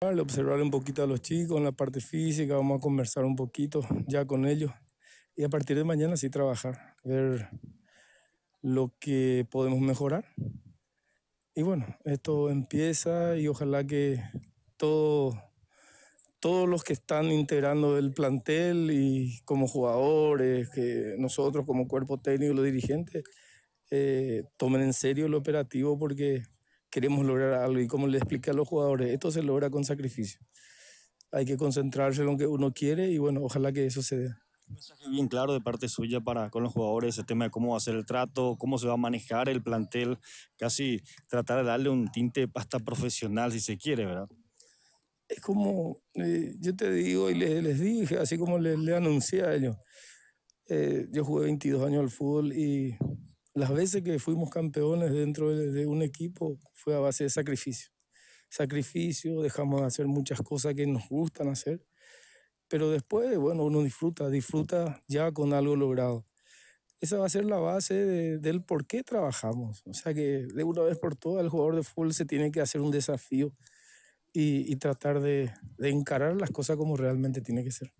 Observar un poquito a los chicos en la parte física, vamos a conversar un poquito ya con ellos y a partir de mañana sí trabajar, ver lo que podemos mejorar. Y bueno, esto empieza y ojalá que todo, todos los que están integrando el plantel y como jugadores, que nosotros como cuerpo técnico y los dirigentes, eh, tomen en serio el operativo porque queremos lograr algo y como le expliqué a los jugadores, esto se logra con sacrificio. Hay que concentrarse en lo que uno quiere y bueno, ojalá que eso se dé. mensaje bien claro de parte suya para con los jugadores, el tema de cómo va a ser el trato, cómo se va a manejar el plantel, casi tratar de darle un tinte de pasta profesional si se quiere, ¿verdad? Es como, eh, yo te digo y les, dije, así como le, le anuncié a ellos, eh, yo jugué 22 años al fútbol y las veces que fuimos campeones dentro de, un equipo fue a base de sacrificio. Sacrificio, dejamos de hacer muchas cosas que nos gustan hacer, pero después, bueno, uno disfruta, disfruta ya con algo logrado esa va a ser la base del por qué trabajamos. O sea que de una vez por todas el jugador de fútbol se tiene que hacer un desafío y, tratar de, encarar las cosas como realmente tiene que ser.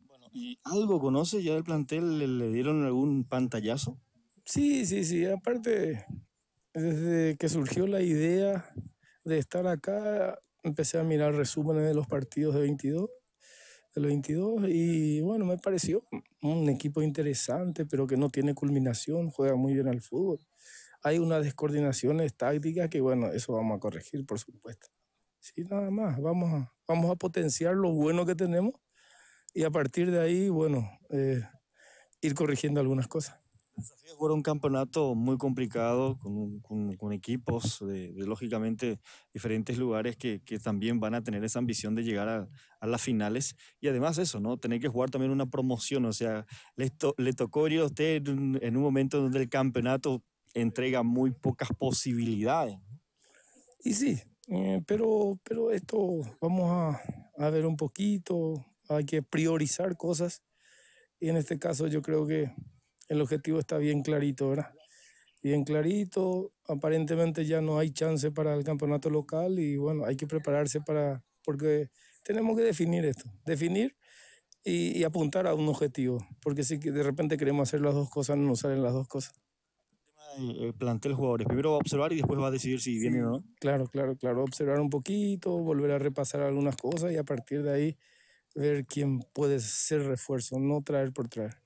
Bueno, ¿y algo conoce ya del plantel? ¿Le, dieron algún pantallazo? Sí, sí, sí. Aparte, desde que surgió la idea de estar acá, empecé a mirar resúmenes de los partidos de 22, de los 22 y bueno, me pareció un equipo interesante, pero que no tiene culminación, juega muy bien al fútbol. Hay unas descoordinaciones tácticas que bueno, eso vamos a corregir, por supuesto. Sí, nada más, vamos a, vamos a potenciar lo bueno que tenemos y a partir de ahí, bueno, eh, ir corrigiendo algunas cosas jugar un campeonato muy complicado con, equipos de, lógicamente diferentes lugares que, también van a tener esa ambición de llegar a, las finales y además eso, ¿no? Tener que jugar también una promoción, o sea, le, le tocó a usted en un momento donde el campeonato entrega muy pocas posibilidades. Y sí, eh, pero, pero esto vamos a ver un poquito, hay que priorizar cosas y en este caso yo creo que el objetivo está bien clarito, ¿verdad? Bien clarito, aparentemente ya no hay chance para el campeonato local y bueno, hay que prepararse para, porque tenemos que definir esto, definir y, apuntar a un objetivo, porque si de repente queremos hacer las dos cosas, no nos salen las dos cosas. El eh, plantel jugadores, primero va a observar y después va a decidir si viene o no. Claro, claro, claro, observar un poquito, volver a repasar algunas cosas y a partir de ahí ver quién puede ser refuerzo, no traer por traer.